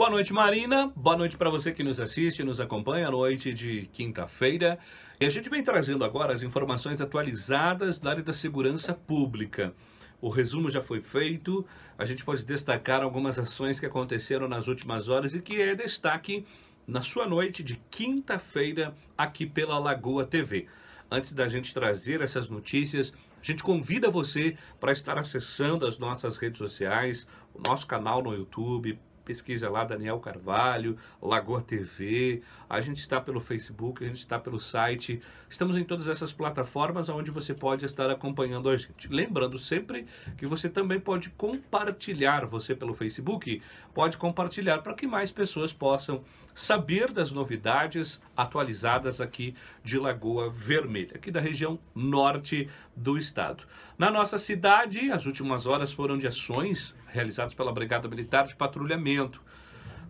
Boa noite, Marina. Boa noite para você que nos assiste, nos acompanha à noite de quinta-feira. E a gente vem trazendo agora as informações atualizadas da área da segurança pública. O resumo já foi feito. A gente pode destacar algumas ações que aconteceram nas últimas horas e que é destaque na sua noite de quinta-feira aqui pela Lagoa TV. Antes da gente trazer essas notícias, a gente convida você para estar acessando as nossas redes sociais, o nosso canal no YouTube, pesquisa lá Daniel Carvalho, Lagoa TV, a gente está pelo Facebook, a gente está pelo site, estamos em todas essas plataformas onde você pode estar acompanhando a gente. Lembrando sempre que você também pode compartilhar, você pelo Facebook, pode compartilhar para que mais pessoas possam saber das novidades atualizadas aqui de Lagoa Vermelha, aqui da região norte do estado. Na nossa cidade, as últimas horas foram de ações realizadas pela Brigada Militar de Patrulhamento.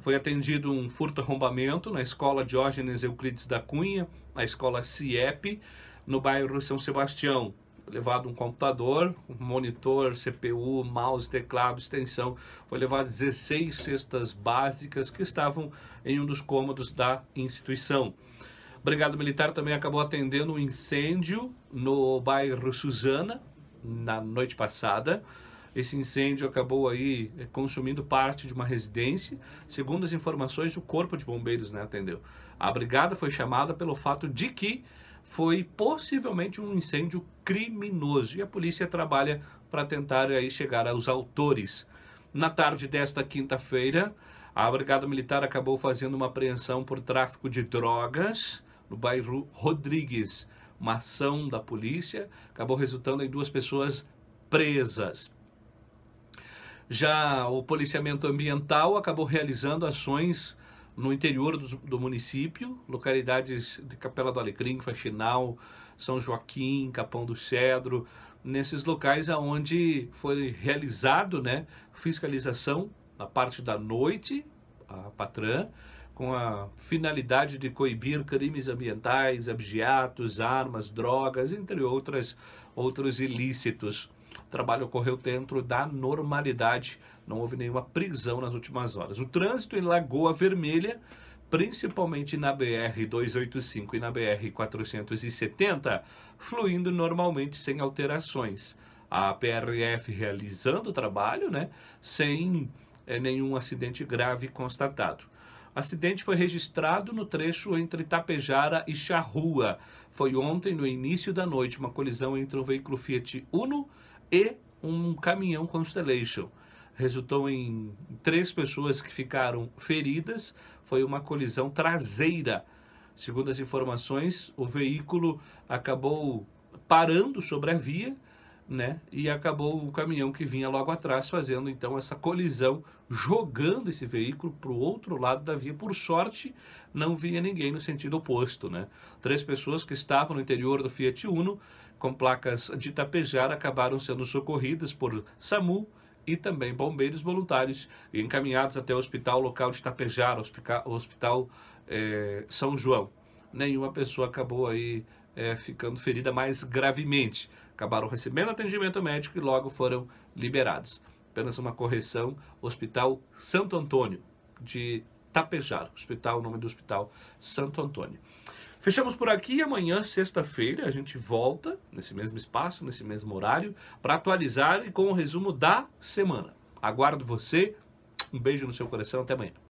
Foi atendido um furto-arrombamento na Escola Diógenes Euclides da Cunha, na Escola CIEP, no bairro São Sebastião levado um computador, um monitor, CPU, mouse, teclado, extensão. Foi levado 16 cestas básicas que estavam em um dos cômodos da instituição. Brigada Militar também acabou atendendo um incêndio no bairro Suzana na noite passada. Esse incêndio acabou aí eh, consumindo parte de uma residência. Segundo as informações, o Corpo de Bombeiros né, atendeu. A brigada foi chamada pelo fato de que foi possivelmente um incêndio criminoso e a polícia trabalha para tentar aí chegar aos autores. Na tarde desta quinta-feira, a Brigada Militar acabou fazendo uma apreensão por tráfico de drogas no bairro Rodrigues. Uma ação da polícia acabou resultando em duas pessoas presas. Já o policiamento ambiental acabou realizando ações no interior do, do, município, localidades de Capela do Alecrim, Faxinal, São Joaquim, Capão do Cedro, nesses locais aonde foi realizado, né, fiscalização na parte da noite, a Patran, com a finalidade de coibir crimes ambientais, abjeatos, armas, drogas, entre outras outros ilícitos. O trabalho ocorreu dentro da normalidade, não houve nenhuma prisão nas últimas horas. O trânsito em Lagoa Vermelha, principalmente na BR 285 e na BR 470, fluindo normalmente sem alterações. A PRF realizando o trabalho, né, sem é, nenhum acidente grave constatado. O acidente foi registrado no trecho entre Tapejara e Charrua. Foi ontem, no início da noite, uma colisão entre um veículo Fiat Uno e um caminhão Constellation. Resultou em três pessoas que ficaram feridas. Foi uma colisão traseira. Segundo as informações, o veículo acabou parando sobre a via né? E acabou o caminhão que vinha logo atrás fazendo então essa colisão, jogando esse veículo para o outro lado da via. Por sorte, não vinha ninguém no sentido oposto, né? Três pessoas que estavam no interior do Fiat Uno com placas de Itapejara acabaram sendo socorridas por SAMU e também bombeiros voluntários encaminhados até o hospital local de Itapejara, hospital, hospital eh, é, São João. Nenhuma pessoa acabou aí é, ficando ferida mais gravemente acabaram recebendo atendimento médico e logo foram liberados. Apenas uma correção, Hospital Santo Antônio de Tapejar, hospital, o nome do hospital Santo Antônio. Fechamos por aqui. Amanhã, sexta-feira, a gente volta nesse mesmo espaço, nesse mesmo horário, para atualizar e com o resumo da semana. Aguardo você. Um beijo no seu coração. Até amanhã.